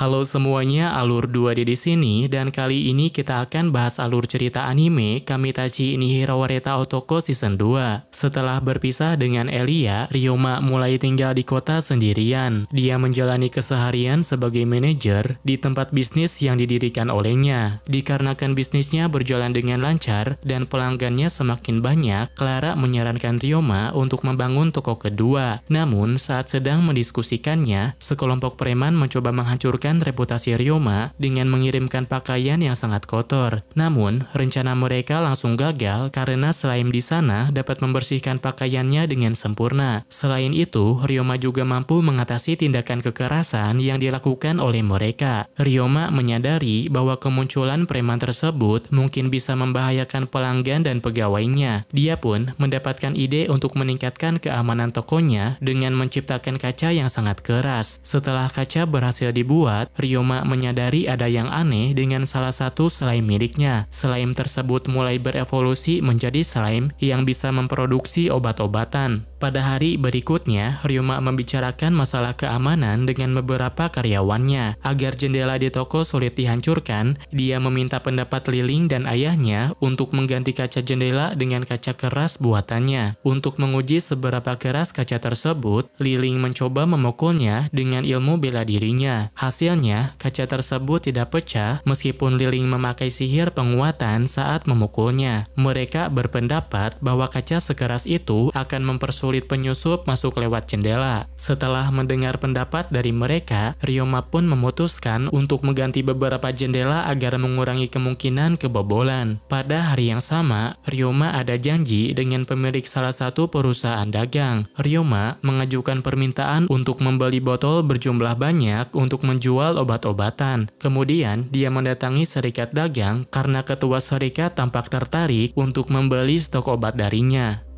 Halo semuanya, Alur 2D di sini dan kali ini kita akan bahas alur cerita anime Kamitachi ini Wareta Otoko Season 2. Setelah berpisah dengan Elia, Ryoma mulai tinggal di kota sendirian. Dia menjalani keseharian sebagai manajer di tempat bisnis yang didirikan olehnya. Dikarenakan bisnisnya berjalan dengan lancar dan pelanggannya semakin banyak, Clara menyarankan Ryoma untuk membangun toko kedua. Namun, saat sedang mendiskusikannya, sekelompok preman mencoba menghancurkan menjelekkan reputasi Ryoma dengan mengirimkan pakaian yang sangat kotor. Namun, rencana mereka langsung gagal karena selain di sana dapat membersihkan pakaiannya dengan sempurna. Selain itu, Ryoma juga mampu mengatasi tindakan kekerasan yang dilakukan oleh mereka. Ryoma menyadari bahwa kemunculan preman tersebut mungkin bisa membahayakan pelanggan dan pegawainya. Dia pun mendapatkan ide untuk meningkatkan keamanan tokonya dengan menciptakan kaca yang sangat keras. Setelah kaca berhasil dibuat, obat, Ryoma menyadari ada yang aneh dengan salah satu slime miliknya. Slime tersebut mulai berevolusi menjadi slime yang bisa memproduksi obat-obatan. Pada hari berikutnya, Ryuma membicarakan masalah keamanan dengan beberapa karyawannya. Agar jendela di toko sulit dihancurkan, dia meminta pendapat Liling dan ayahnya untuk mengganti kaca jendela dengan kaca keras buatannya. Untuk menguji seberapa keras kaca tersebut, Liling mencoba memukulnya dengan ilmu bela dirinya. Hasilnya, kaca tersebut tidak pecah meskipun Liling memakai sihir penguatan saat memukulnya. Mereka berpendapat bahwa kaca sekeras itu akan mempersulit kulit penyusup masuk lewat jendela. Setelah mendengar pendapat dari mereka, Ryoma pun memutuskan untuk mengganti beberapa jendela agar mengurangi kemungkinan kebobolan. Pada hari yang sama, Ryoma ada janji dengan pemilik salah satu perusahaan dagang. Ryoma mengajukan permintaan untuk membeli botol berjumlah banyak untuk menjual obat-obatan. Kemudian, dia mendatangi serikat dagang karena ketua serikat tampak tertarik untuk membeli stok obat darinya.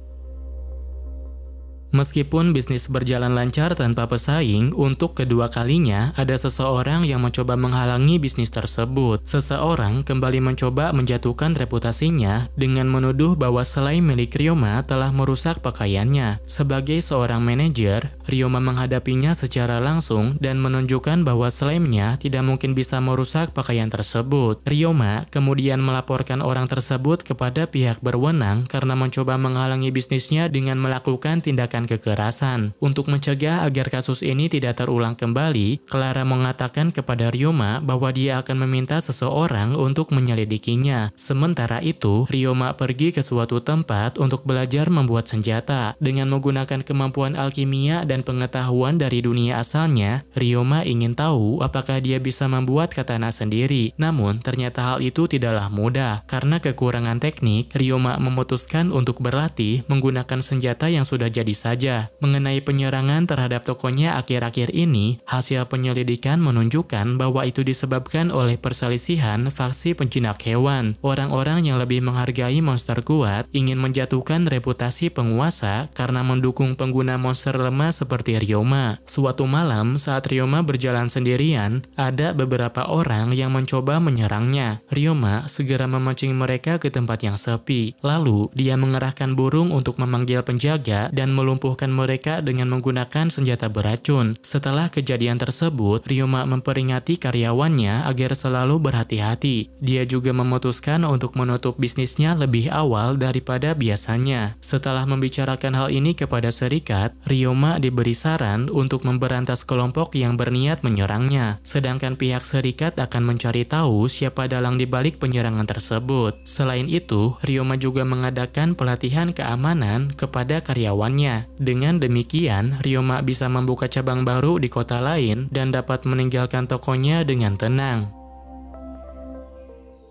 Meskipun bisnis berjalan lancar tanpa pesaing, untuk kedua kalinya ada seseorang yang mencoba menghalangi bisnis tersebut. Seseorang kembali mencoba menjatuhkan reputasinya dengan menuduh bahwa selain milik Ryoma telah merusak pakaiannya. Sebagai seorang manajer, Ryoma menghadapinya secara langsung dan menunjukkan bahwa selainnya tidak mungkin bisa merusak pakaian tersebut. Ryoma kemudian melaporkan orang tersebut kepada pihak berwenang karena mencoba menghalangi bisnisnya dengan melakukan tindakan tindakan kekerasan. Untuk mencegah agar kasus ini tidak terulang kembali, Clara mengatakan kepada Ryoma bahwa dia akan meminta seseorang untuk menyelidikinya. Sementara itu, Ryoma pergi ke suatu tempat untuk belajar membuat senjata. Dengan menggunakan kemampuan alkimia dan pengetahuan dari dunia asalnya, Ryoma ingin tahu apakah dia bisa membuat katana sendiri. Namun, ternyata hal itu tidaklah mudah. Karena kekurangan teknik, Ryoma memutuskan untuk berlatih menggunakan senjata yang sudah jadi saja saja. Mengenai penyerangan terhadap tokonya akhir-akhir ini, hasil penyelidikan menunjukkan bahwa itu disebabkan oleh perselisihan faksi penjinak hewan. Orang-orang yang lebih menghargai monster kuat ingin menjatuhkan reputasi penguasa karena mendukung pengguna monster lemah seperti Ryoma. Suatu malam, saat Ryoma berjalan sendirian, ada beberapa orang yang mencoba menyerangnya. Ryoma segera memancing mereka ke tempat yang sepi. Lalu, dia mengerahkan burung untuk memanggil penjaga dan melumpuhkan melumpuhkan mereka dengan menggunakan senjata beracun. Setelah kejadian tersebut, Ryoma memperingati karyawannya agar selalu berhati-hati. Dia juga memutuskan untuk menutup bisnisnya lebih awal daripada biasanya. Setelah membicarakan hal ini kepada serikat, Ryoma diberi saran untuk memberantas kelompok yang berniat menyerangnya. Sedangkan pihak serikat akan mencari tahu siapa dalang dibalik penyerangan tersebut. Selain itu, Ryoma juga mengadakan pelatihan keamanan kepada karyawannya. Dengan demikian, Ryoma bisa membuka cabang baru di kota lain dan dapat meninggalkan tokonya dengan tenang.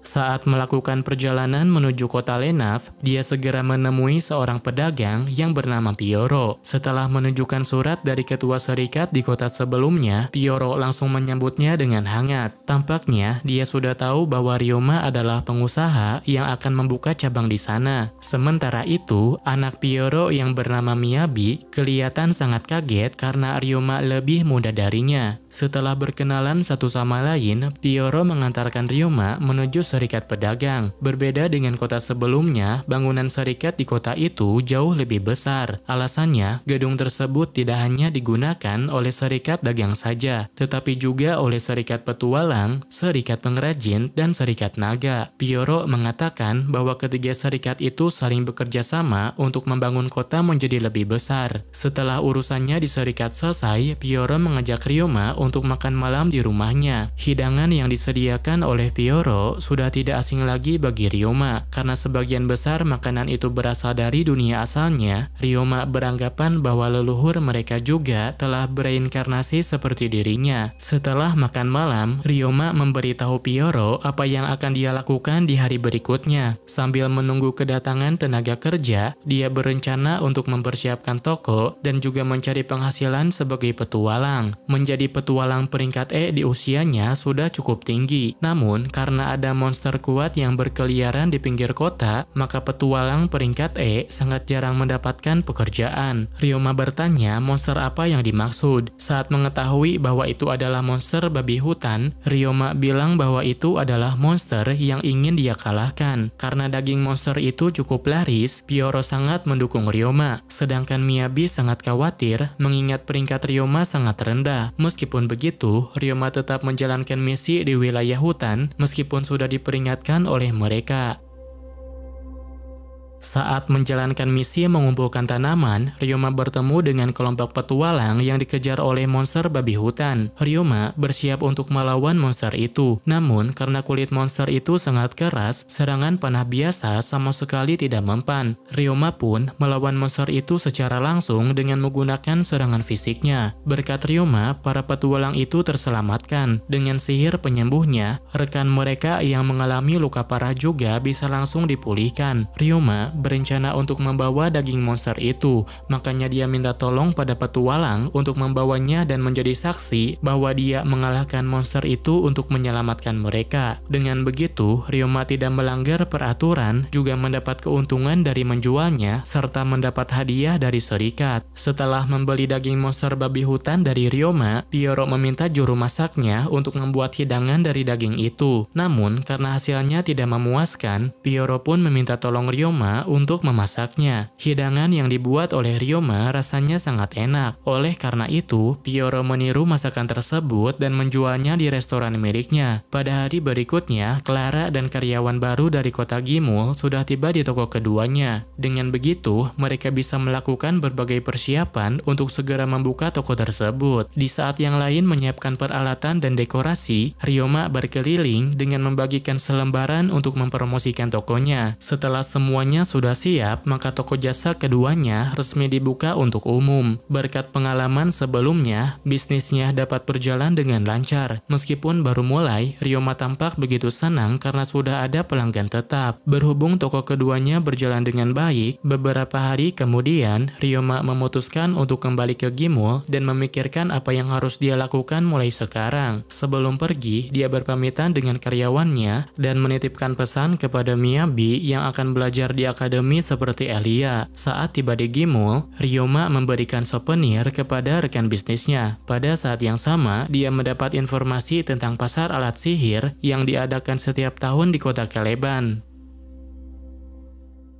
Saat melakukan perjalanan menuju kota Lenav, dia segera menemui seorang pedagang yang bernama Pioro. Setelah menunjukkan surat dari ketua serikat di kota sebelumnya, Pioro langsung menyambutnya dengan hangat. Tampaknya, dia sudah tahu bahwa Ryoma adalah pengusaha yang akan membuka cabang di sana. Sementara itu, anak Pioro yang bernama Miyabi kelihatan sangat kaget karena Ryoma lebih muda darinya. Setelah berkenalan satu sama lain, Pioro mengantarkan Ryoma menuju serikat pedagang. Berbeda dengan kota sebelumnya, bangunan serikat di kota itu jauh lebih besar. Alasannya, gedung tersebut tidak hanya digunakan oleh serikat dagang saja, tetapi juga oleh serikat petualang, serikat pengrajin, dan serikat naga. Pioro mengatakan bahwa ketiga serikat itu saling bekerja sama untuk membangun kota menjadi lebih besar. Setelah urusannya di serikat selesai, Pioro mengajak Ryoma untuk makan malam di rumahnya. Hidangan yang disediakan oleh Pioro sudah sudah tidak asing lagi bagi Ryoma, karena sebagian besar makanan itu berasal dari dunia asalnya, Ryoma beranggapan bahwa leluhur mereka juga telah bereinkarnasi seperti dirinya. Setelah makan malam, Ryoma memberitahu Pioro apa yang akan dia lakukan di hari berikutnya. Sambil menunggu kedatangan tenaga kerja, dia berencana untuk mempersiapkan toko dan juga mencari penghasilan sebagai petualang. Menjadi petualang peringkat E di usianya sudah cukup tinggi, namun karena ada monster monster kuat yang berkeliaran di pinggir kota, maka petualang peringkat E sangat jarang mendapatkan pekerjaan. Ryoma bertanya monster apa yang dimaksud. Saat mengetahui bahwa itu adalah monster babi hutan, Ryoma bilang bahwa itu adalah monster yang ingin dia kalahkan. Karena daging monster itu cukup laris, Pioro sangat mendukung Ryoma. Sedangkan Miyabi sangat khawatir mengingat peringkat Ryoma sangat rendah. Meskipun begitu, Ryoma tetap menjalankan misi di wilayah hutan meskipun sudah di diperingatkan oleh mereka saat menjalankan misi mengumpulkan tanaman, Ryoma bertemu dengan kelompok petualang yang dikejar oleh monster babi hutan. Ryoma bersiap untuk melawan monster itu. Namun, karena kulit monster itu sangat keras, serangan panah biasa sama sekali tidak mempan. Ryoma pun melawan monster itu secara langsung dengan menggunakan serangan fisiknya. Berkat Ryoma, para petualang itu terselamatkan. Dengan sihir penyembuhnya, rekan mereka yang mengalami luka parah juga bisa langsung dipulihkan. Ryoma berencana untuk membawa daging monster itu, makanya dia minta tolong pada petualang untuk membawanya dan menjadi saksi bahwa dia mengalahkan monster itu untuk menyelamatkan mereka. Dengan begitu, Ryoma tidak melanggar peraturan, juga mendapat keuntungan dari menjualnya, serta mendapat hadiah dari serikat. Setelah membeli daging monster babi hutan dari Ryoma, Pioro meminta juru masaknya untuk membuat hidangan dari daging itu. Namun, karena hasilnya tidak memuaskan, Pioro pun meminta tolong Ryoma untuk memasaknya. Hidangan yang dibuat oleh Ryoma rasanya sangat enak. Oleh karena itu, Pioro meniru masakan tersebut dan menjualnya di restoran miliknya. Pada hari berikutnya, Clara dan karyawan baru dari kota Gimul sudah tiba di toko keduanya. Dengan begitu, mereka bisa melakukan berbagai persiapan untuk segera membuka toko tersebut. Di saat yang lain menyiapkan peralatan dan dekorasi, Ryoma berkeliling dengan membagikan selembaran untuk mempromosikan tokonya. Setelah semuanya sudah siap, maka toko jasa keduanya resmi dibuka untuk umum. Berkat pengalaman sebelumnya, bisnisnya dapat berjalan dengan lancar. Meskipun baru mulai, Ryoma tampak begitu senang karena sudah ada pelanggan tetap. Berhubung toko keduanya berjalan dengan baik, beberapa hari kemudian, Ryoma memutuskan untuk kembali ke Gimul dan memikirkan apa yang harus dia lakukan mulai sekarang. Sebelum pergi, dia berpamitan dengan karyawannya dan menitipkan pesan kepada Miyabi yang akan belajar di akademi akademi seperti Elia. Saat tiba di Gimul, Ryoma memberikan souvenir kepada rekan bisnisnya. Pada saat yang sama, dia mendapat informasi tentang pasar alat sihir yang diadakan setiap tahun di kota Keleban.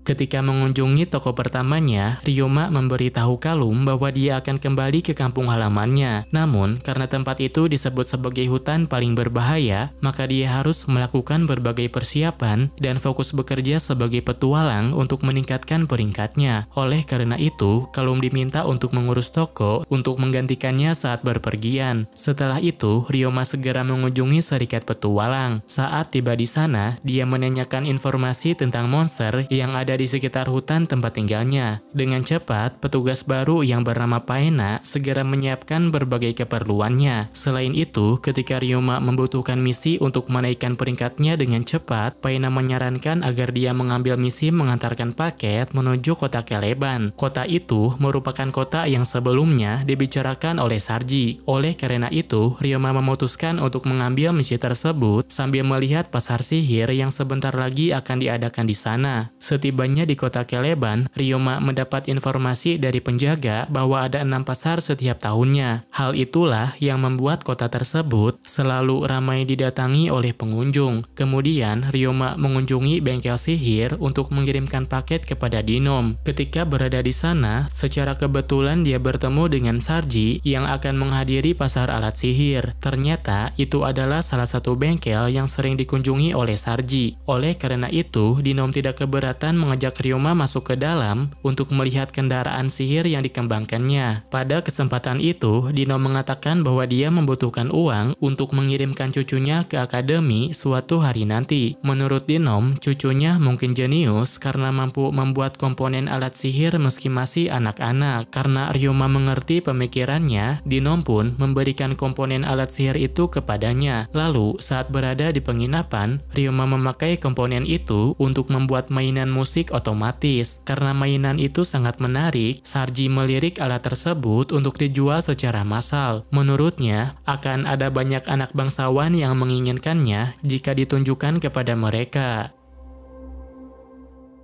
Ketika mengunjungi toko pertamanya, Ryoma memberitahu Kalum bahwa dia akan kembali ke kampung halamannya. Namun, karena tempat itu disebut sebagai hutan paling berbahaya, maka dia harus melakukan berbagai persiapan dan fokus bekerja sebagai petualang untuk meningkatkan peringkatnya. Oleh karena itu, Kalum diminta untuk mengurus toko untuk menggantikannya saat berpergian. Setelah itu, Ryoma segera mengunjungi serikat petualang. Saat tiba di sana, dia menanyakan informasi tentang monster yang ada berada di sekitar hutan tempat tinggalnya. Dengan cepat, petugas baru yang bernama Paena segera menyiapkan berbagai keperluannya. Selain itu, ketika Ryoma membutuhkan misi untuk menaikkan peringkatnya dengan cepat, Paena menyarankan agar dia mengambil misi mengantarkan paket menuju kota Keleban. Kota itu merupakan kota yang sebelumnya dibicarakan oleh Sarji. Oleh karena itu, Ryoma memutuskan untuk mengambil misi tersebut sambil melihat pasar sihir yang sebentar lagi akan diadakan di sana. Setiba Setibanya di kota Keleban, Ryoma mendapat informasi dari penjaga bahwa ada enam pasar setiap tahunnya. Hal itulah yang membuat kota tersebut selalu ramai didatangi oleh pengunjung. Kemudian, Ryoma mengunjungi bengkel sihir untuk mengirimkan paket kepada Dinom. Ketika berada di sana, secara kebetulan dia bertemu dengan Sarji yang akan menghadiri pasar alat sihir. Ternyata, itu adalah salah satu bengkel yang sering dikunjungi oleh Sarji. Oleh karena itu, Dinom tidak keberatan mengajak Ryoma masuk ke dalam untuk melihat kendaraan sihir yang dikembangkannya. Pada kesempatan itu, Dino mengatakan bahwa dia membutuhkan uang untuk mengirimkan cucunya ke akademi suatu hari nanti. Menurut Dino, cucunya mungkin jenius karena mampu membuat komponen alat sihir meski masih anak-anak. Karena Ryoma mengerti pemikirannya, Dino pun memberikan komponen alat sihir itu kepadanya. Lalu, saat berada di penginapan, Ryoma memakai komponen itu untuk membuat mainan musik musik otomatis. Karena mainan itu sangat menarik, Sarji melirik alat tersebut untuk dijual secara massal. Menurutnya, akan ada banyak anak bangsawan yang menginginkannya jika ditunjukkan kepada mereka.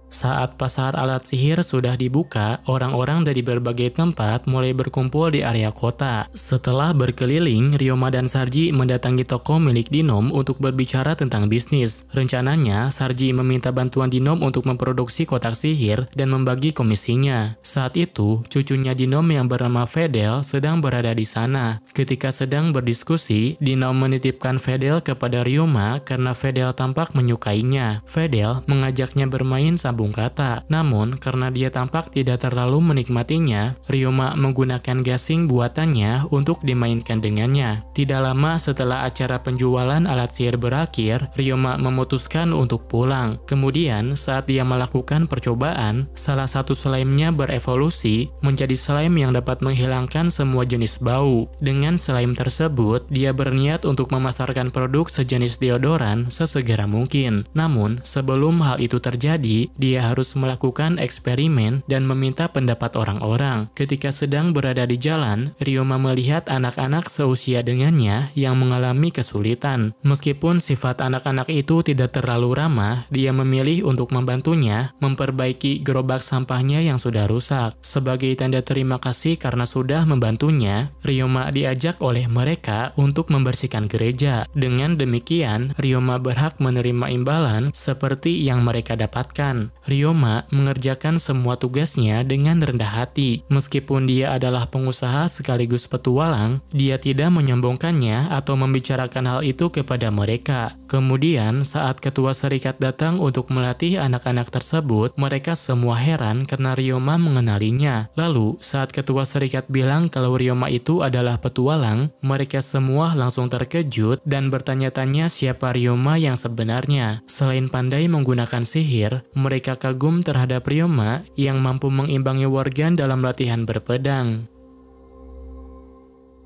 Saat pasar alat sihir sudah dibuka, orang-orang dari berbagai tempat mulai berkumpul di area kota. Setelah berkeliling, Ryoma dan Sarji mendatangi toko milik Dinom untuk berbicara tentang bisnis. Rencananya, Sarji meminta bantuan Dinom untuk memproduksi kotak sihir dan membagi komisinya. Saat itu, cucunya Dinom yang bernama Fedel sedang berada di sana. Ketika sedang berdiskusi, Dinom menitipkan Fedel kepada Ryoma karena Fedel tampak menyukainya. Fedel mengajaknya bermain sampai bung kata. Namun, karena dia tampak tidak terlalu menikmatinya, Ryoma menggunakan gasing buatannya untuk dimainkan dengannya. Tidak lama setelah acara penjualan alat sihir berakhir, Ryoma memutuskan untuk pulang. Kemudian, saat dia melakukan percobaan, salah satu slime-nya berevolusi menjadi slime yang dapat menghilangkan semua jenis bau. Dengan slime tersebut, dia berniat untuk memasarkan produk sejenis deodoran sesegera mungkin. Namun, sebelum hal itu terjadi, dia dia harus melakukan eksperimen dan meminta pendapat orang-orang. Ketika sedang berada di jalan, Ryoma melihat anak-anak seusia dengannya yang mengalami kesulitan. Meskipun sifat anak-anak itu tidak terlalu ramah, dia memilih untuk membantunya memperbaiki gerobak sampahnya yang sudah rusak. Sebagai tanda terima kasih karena sudah membantunya, Ryoma diajak oleh mereka untuk membersihkan gereja. Dengan demikian, Ryoma berhak menerima imbalan seperti yang mereka dapatkan. Ryoma mengerjakan semua tugasnya dengan rendah hati. Meskipun dia adalah pengusaha sekaligus petualang, dia tidak menyombongkannya atau membicarakan hal itu kepada mereka. Kemudian, saat ketua serikat datang untuk melatih anak-anak tersebut, mereka semua heran karena Ryoma mengenalinya. Lalu, saat ketua serikat bilang kalau Ryoma itu adalah petualang, mereka semua langsung terkejut dan bertanya-tanya siapa Ryoma yang sebenarnya. Selain pandai menggunakan sihir, mereka kagum terhadap Ryoma yang mampu mengimbangi Worgen dalam latihan berpedang.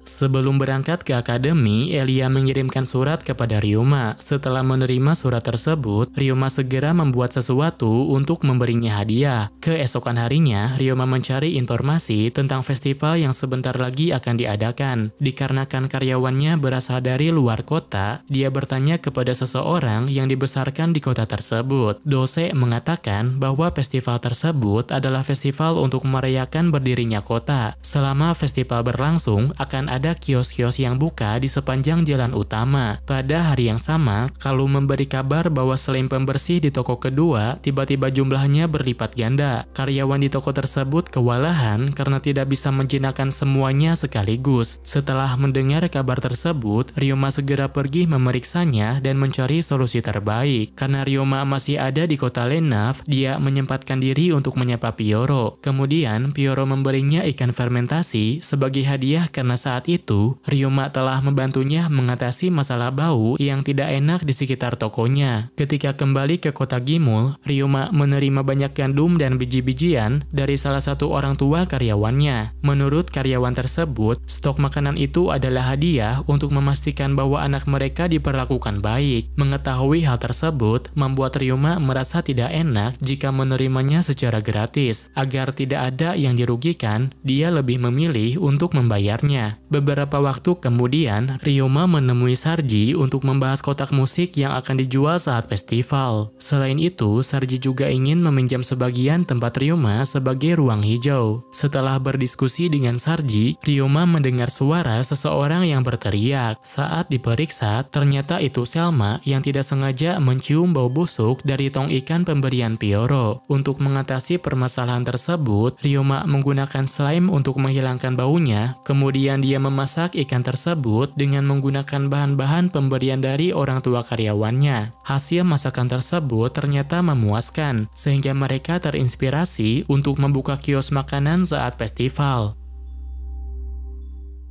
Sebelum berangkat ke akademi, Elia mengirimkan surat kepada Ryuma. Setelah menerima surat tersebut, Ryuma segera membuat sesuatu untuk memberinya hadiah. Keesokan harinya, Ryuma mencari informasi tentang festival yang sebentar lagi akan diadakan. Dikarenakan karyawannya berasal dari luar kota, dia bertanya kepada seseorang yang dibesarkan di kota tersebut. Dose mengatakan bahwa festival tersebut adalah festival untuk merayakan berdirinya kota. Selama festival berlangsung, akan ada kios-kios yang buka di sepanjang jalan utama. Pada hari yang sama, Kalu memberi kabar bahwa selain pembersih di toko kedua, tiba-tiba jumlahnya berlipat ganda. Karyawan di toko tersebut kewalahan karena tidak bisa menjinakkan semuanya sekaligus. Setelah mendengar kabar tersebut, Ryoma segera pergi memeriksanya dan mencari solusi terbaik. Karena Ryoma masih ada di kota Lenav, dia menyempatkan diri untuk menyapa Pioro. Kemudian, Pioro memberinya ikan fermentasi sebagai hadiah karena saat saat itu, ryoma telah membantunya mengatasi masalah bau yang tidak enak di sekitar tokonya. Ketika kembali ke kota Gimul, ryoma menerima banyak gandum dan biji-bijian dari salah satu orang tua karyawannya. Menurut karyawan tersebut, stok makanan itu adalah hadiah untuk memastikan bahwa anak mereka diperlakukan baik. Mengetahui hal tersebut membuat ryoma merasa tidak enak jika menerimanya secara gratis. Agar tidak ada yang dirugikan, dia lebih memilih untuk membayarnya. Beberapa waktu kemudian, Ryoma menemui Sarji untuk membahas kotak musik yang akan dijual saat festival. Selain itu, Sarji juga ingin meminjam sebagian tempat Ryoma sebagai ruang hijau. Setelah berdiskusi dengan Sarji, Ryoma mendengar suara seseorang yang berteriak. Saat diperiksa, ternyata itu Selma yang tidak sengaja mencium bau busuk dari tong ikan pemberian Pioro. Untuk mengatasi permasalahan tersebut, Ryoma menggunakan slime untuk menghilangkan baunya, kemudian dia memasak ikan tersebut dengan menggunakan bahan-bahan pemberian dari orang tua karyawannya. Hasil masakan tersebut ternyata memuaskan, sehingga mereka terinspirasi untuk membuka kios makanan saat festival.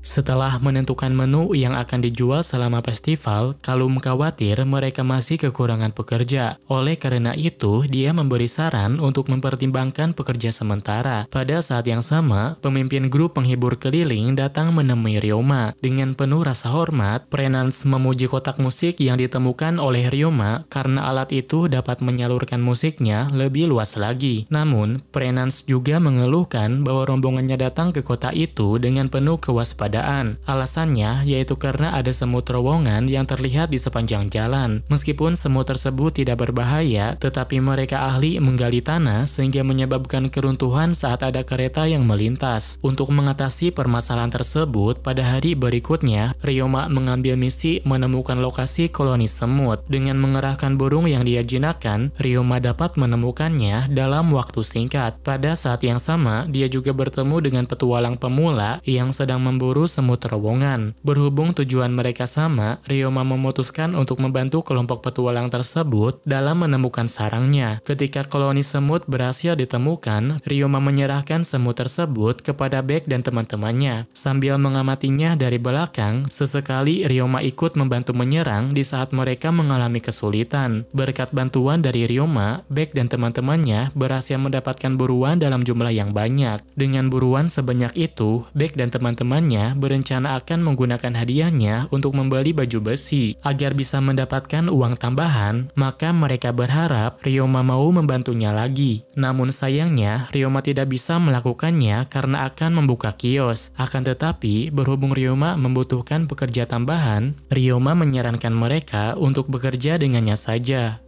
Setelah menentukan menu yang akan dijual selama festival, Kalum khawatir mereka masih kekurangan pekerja. Oleh karena itu, dia memberi saran untuk mempertimbangkan pekerja sementara. Pada saat yang sama, pemimpin grup penghibur keliling datang menemui Ryoma. Dengan penuh rasa hormat, Prenans memuji kotak musik yang ditemukan oleh Ryoma karena alat itu dapat menyalurkan musiknya lebih luas lagi. Namun, Prenans juga mengeluhkan bahwa rombongannya datang ke kota itu dengan penuh kewaspadaan kewaspadaan. Alasannya yaitu karena ada semut terowongan yang terlihat di sepanjang jalan. Meskipun semut tersebut tidak berbahaya, tetapi mereka ahli menggali tanah sehingga menyebabkan keruntuhan saat ada kereta yang melintas. Untuk mengatasi permasalahan tersebut, pada hari berikutnya, Ryoma mengambil misi menemukan lokasi koloni semut. Dengan mengerahkan burung yang dia jinakkan, Ryoma dapat menemukannya dalam waktu singkat. Pada saat yang sama, dia juga bertemu dengan petualang pemula yang sedang memburu semut terowongan. Berhubung tujuan mereka sama, Ryoma memutuskan untuk membantu kelompok petualang tersebut dalam menemukan sarangnya. Ketika koloni semut berhasil ditemukan, Ryoma menyerahkan semut tersebut kepada Beck dan teman-temannya. Sambil mengamatinya dari belakang, sesekali Ryoma ikut membantu menyerang di saat mereka mengalami kesulitan. Berkat bantuan dari Ryoma, Beck dan teman-temannya berhasil mendapatkan buruan dalam jumlah yang banyak. Dengan buruan sebanyak itu, Beck dan teman-temannya berencana akan menggunakan hadiahnya untuk membeli baju besi. Agar bisa mendapatkan uang tambahan, maka mereka berharap Ryoma mau membantunya lagi. Namun sayangnya, Ryoma tidak bisa melakukannya karena akan membuka kios. Akan tetapi, berhubung Ryoma membutuhkan pekerja tambahan, Ryoma menyarankan mereka untuk bekerja dengannya saja.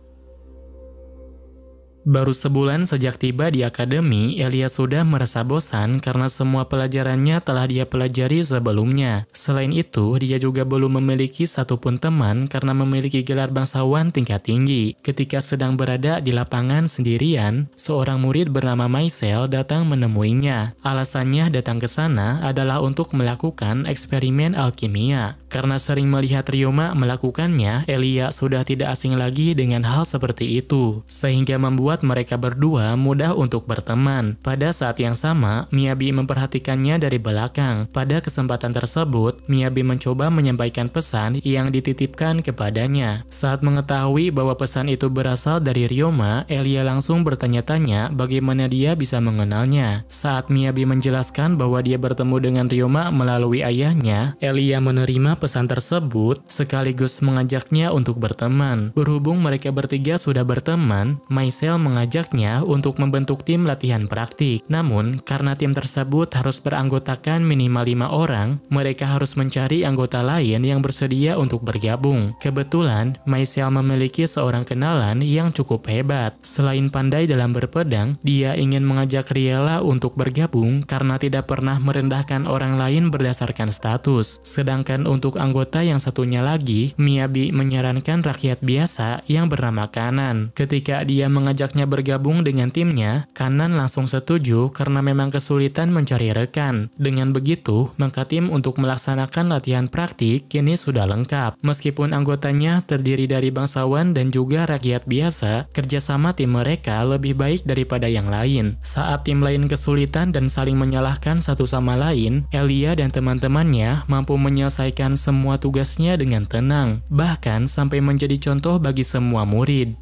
Baru sebulan sejak tiba di akademi, Elia sudah merasa bosan karena semua pelajarannya telah dia pelajari sebelumnya. Selain itu, dia juga belum memiliki satupun teman karena memiliki gelar bangsawan tingkat tinggi. Ketika sedang berada di lapangan sendirian, seorang murid bernama Maisel datang menemuinya. Alasannya datang ke sana adalah untuk melakukan eksperimen alkimia. Karena sering melihat Ryoma melakukannya, Elia sudah tidak asing lagi dengan hal seperti itu, sehingga membuat membuat mereka berdua mudah untuk berteman. Pada saat yang sama, Miyabi memperhatikannya dari belakang. Pada kesempatan tersebut, Miyabi mencoba menyampaikan pesan yang dititipkan kepadanya. Saat mengetahui bahwa pesan itu berasal dari Ryoma, Elia langsung bertanya-tanya bagaimana dia bisa mengenalnya. Saat Miyabi menjelaskan bahwa dia bertemu dengan Ryoma melalui ayahnya, Elia menerima pesan tersebut sekaligus mengajaknya untuk berteman. Berhubung mereka bertiga sudah berteman, Maisel mengajaknya untuk membentuk tim latihan praktik. Namun, karena tim tersebut harus beranggotakan minimal lima orang, mereka harus mencari anggota lain yang bersedia untuk bergabung. Kebetulan, Maisel memiliki seorang kenalan yang cukup hebat. Selain pandai dalam berpedang, dia ingin mengajak Riela untuk bergabung karena tidak pernah merendahkan orang lain berdasarkan status. Sedangkan untuk anggota yang satunya lagi, Miyabi menyarankan rakyat biasa yang bernama Kanan. Ketika dia mengajak sejaknya bergabung dengan timnya, Kanan langsung setuju karena memang kesulitan mencari rekan. Dengan begitu, maka tim untuk melaksanakan latihan praktik kini sudah lengkap. Meskipun anggotanya terdiri dari bangsawan dan juga rakyat biasa, kerjasama tim mereka lebih baik daripada yang lain. Saat tim lain kesulitan dan saling menyalahkan satu sama lain, Elia dan teman-temannya mampu menyelesaikan semua tugasnya dengan tenang, bahkan sampai menjadi contoh bagi semua murid.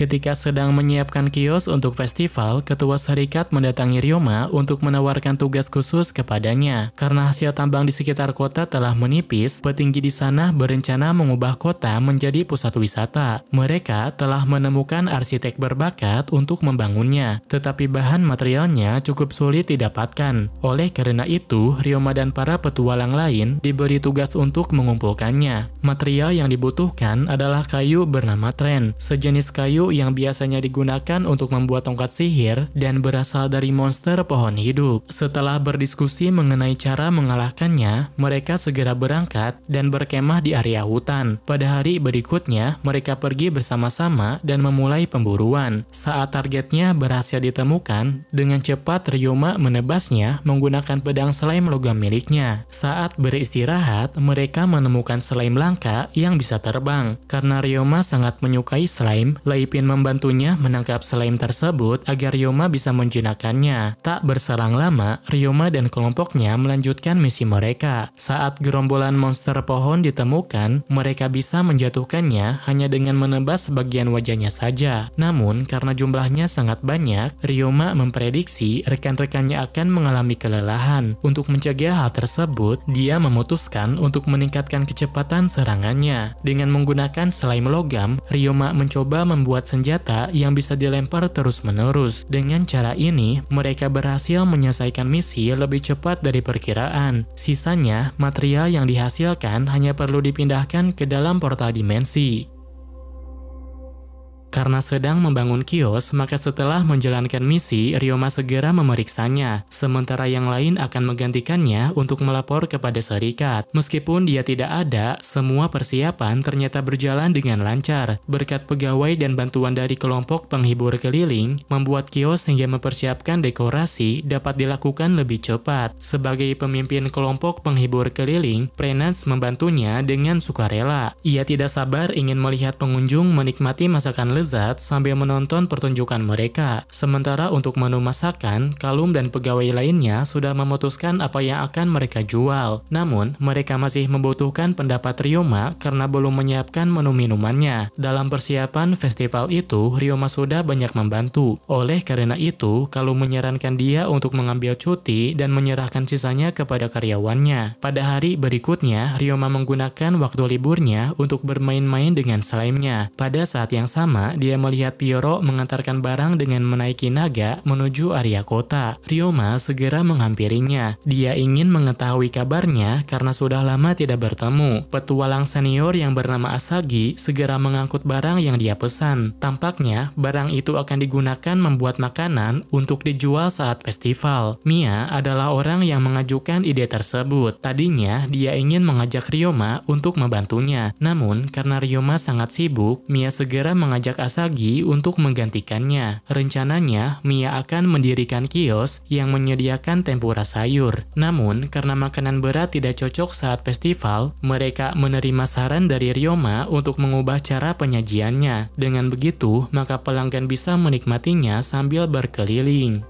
Ketika sedang menyiapkan kios untuk festival, Ketua Serikat mendatangi Ryoma untuk menawarkan tugas khusus kepadanya. Karena hasil tambang di sekitar kota telah menipis, petinggi di sana berencana mengubah kota menjadi pusat wisata. Mereka telah menemukan arsitek berbakat untuk membangunnya, tetapi bahan materialnya cukup sulit didapatkan. Oleh karena itu, Ryoma dan para petualang lain diberi tugas untuk mengumpulkannya. Material yang dibutuhkan adalah kayu bernama tren, sejenis kayu yang biasanya digunakan untuk membuat tongkat sihir dan berasal dari monster pohon hidup. Setelah berdiskusi mengenai cara mengalahkannya, mereka segera berangkat dan berkemah di area hutan. Pada hari berikutnya, mereka pergi bersama-sama dan memulai pemburuan. Saat targetnya berhasil ditemukan, dengan cepat Ryoma menebasnya menggunakan pedang selain logam miliknya. Saat beristirahat, mereka menemukan selain langka yang bisa terbang. Karena Ryoma sangat menyukai slime, Laipin dan membantunya menangkap slime tersebut agar Ryoma bisa menjinakannya, Tak berserang lama, Ryoma dan kelompoknya melanjutkan misi mereka. Saat gerombolan monster pohon ditemukan, mereka bisa menjatuhkannya hanya dengan menebas bagian wajahnya saja. Namun, karena jumlahnya sangat banyak, Ryoma memprediksi rekan-rekannya akan mengalami kelelahan. Untuk mencegah hal tersebut, dia memutuskan untuk meningkatkan kecepatan serangannya. Dengan menggunakan slime logam, Ryoma mencoba membuat senjata yang bisa dilempar terus-menerus. Dengan cara ini, mereka berhasil menyelesaikan misi lebih cepat dari perkiraan. Sisanya, material yang dihasilkan hanya perlu dipindahkan ke dalam portal dimensi. Karena sedang membangun kios, maka setelah menjalankan misi, Ryoma segera memeriksanya, sementara yang lain akan menggantikannya untuk melapor kepada serikat. Meskipun dia tidak ada, semua persiapan ternyata berjalan dengan lancar. Berkat pegawai dan bantuan dari kelompok penghibur keliling, membuat kios hingga mempersiapkan dekorasi dapat dilakukan lebih cepat. Sebagai pemimpin kelompok penghibur keliling, Prenas membantunya dengan sukarela. Ia tidak sabar ingin melihat pengunjung menikmati masakan lezat sambil menonton pertunjukan mereka. Sementara untuk menu masakan, Kalum dan pegawai lainnya sudah memutuskan apa yang akan mereka jual. Namun, mereka masih membutuhkan pendapat Ryoma karena belum menyiapkan menu minumannya. Dalam persiapan festival itu, Ryoma sudah banyak membantu. Oleh karena itu, Kalum menyarankan dia untuk mengambil cuti dan menyerahkan sisanya kepada karyawannya. Pada hari berikutnya, Ryoma menggunakan waktu liburnya untuk bermain-main dengan slime-nya. Pada saat yang sama, dia melihat Pioro mengantarkan barang dengan menaiki naga menuju area kota. Ryoma segera menghampirinya. Dia ingin mengetahui kabarnya karena sudah lama tidak bertemu. Petualang senior yang bernama Asagi segera mengangkut barang yang dia pesan. Tampaknya, barang itu akan digunakan membuat makanan untuk dijual saat festival. Mia adalah orang yang mengajukan ide tersebut. Tadinya, dia ingin mengajak Ryoma untuk membantunya. Namun, karena Ryoma sangat sibuk, Mia segera mengajak Asagi untuk menggantikannya. Rencananya, Mia akan mendirikan kios yang menyediakan tempura sayur. Namun, karena makanan berat tidak cocok saat festival, mereka menerima saran dari Ryoma untuk mengubah cara penyajiannya. Dengan begitu, maka pelanggan bisa menikmatinya sambil berkeliling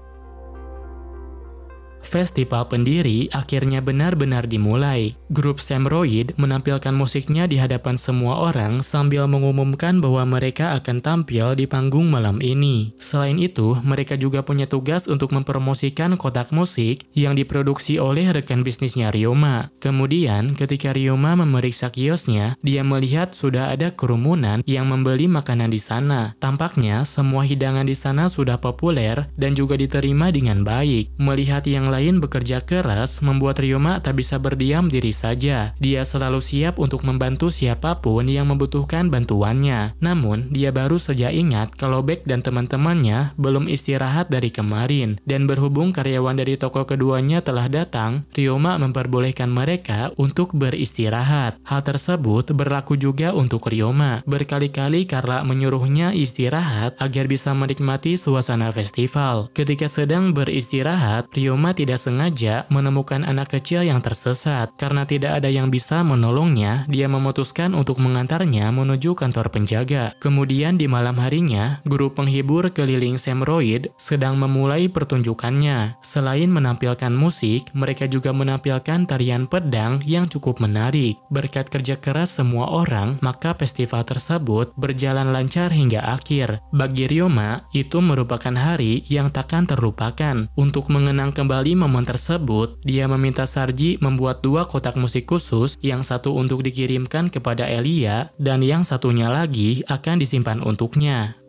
festival pendiri akhirnya benar-benar dimulai. Grup Samroid menampilkan musiknya di hadapan semua orang sambil mengumumkan bahwa mereka akan tampil di panggung malam ini. Selain itu, mereka juga punya tugas untuk mempromosikan kotak musik yang diproduksi oleh rekan bisnisnya Ryoma. Kemudian, ketika Ryoma memeriksa kiosnya, dia melihat sudah ada kerumunan yang membeli makanan di sana. Tampaknya, semua hidangan di sana sudah populer dan juga diterima dengan baik. Melihat yang lain Selain bekerja keras, membuat Ryoma tak bisa berdiam diri saja. Dia selalu siap untuk membantu siapapun yang membutuhkan bantuannya. Namun, dia baru saja ingat kalau Beck dan teman-temannya belum istirahat dari kemarin. Dan berhubung karyawan dari toko keduanya telah datang, Ryoma memperbolehkan mereka untuk beristirahat. Hal tersebut berlaku juga untuk Ryoma. Berkali-kali Carla menyuruhnya istirahat agar bisa menikmati suasana festival. Ketika sedang beristirahat, Ryoma tidak tidak sengaja menemukan anak kecil yang tersesat. Karena tidak ada yang bisa menolongnya, dia memutuskan untuk mengantarnya menuju kantor penjaga. Kemudian di malam harinya, guru penghibur keliling Semroid sedang memulai pertunjukannya. Selain menampilkan musik, mereka juga menampilkan tarian pedang yang cukup menarik. Berkat kerja keras semua orang, maka festival tersebut berjalan lancar hingga akhir. Bagi Ryoma, itu merupakan hari yang takkan terlupakan untuk mengenang kembali momen tersebut, dia meminta Sarji membuat dua kotak musik khusus, yang satu untuk dikirimkan kepada Elia, dan yang satunya lagi akan disimpan untuknya.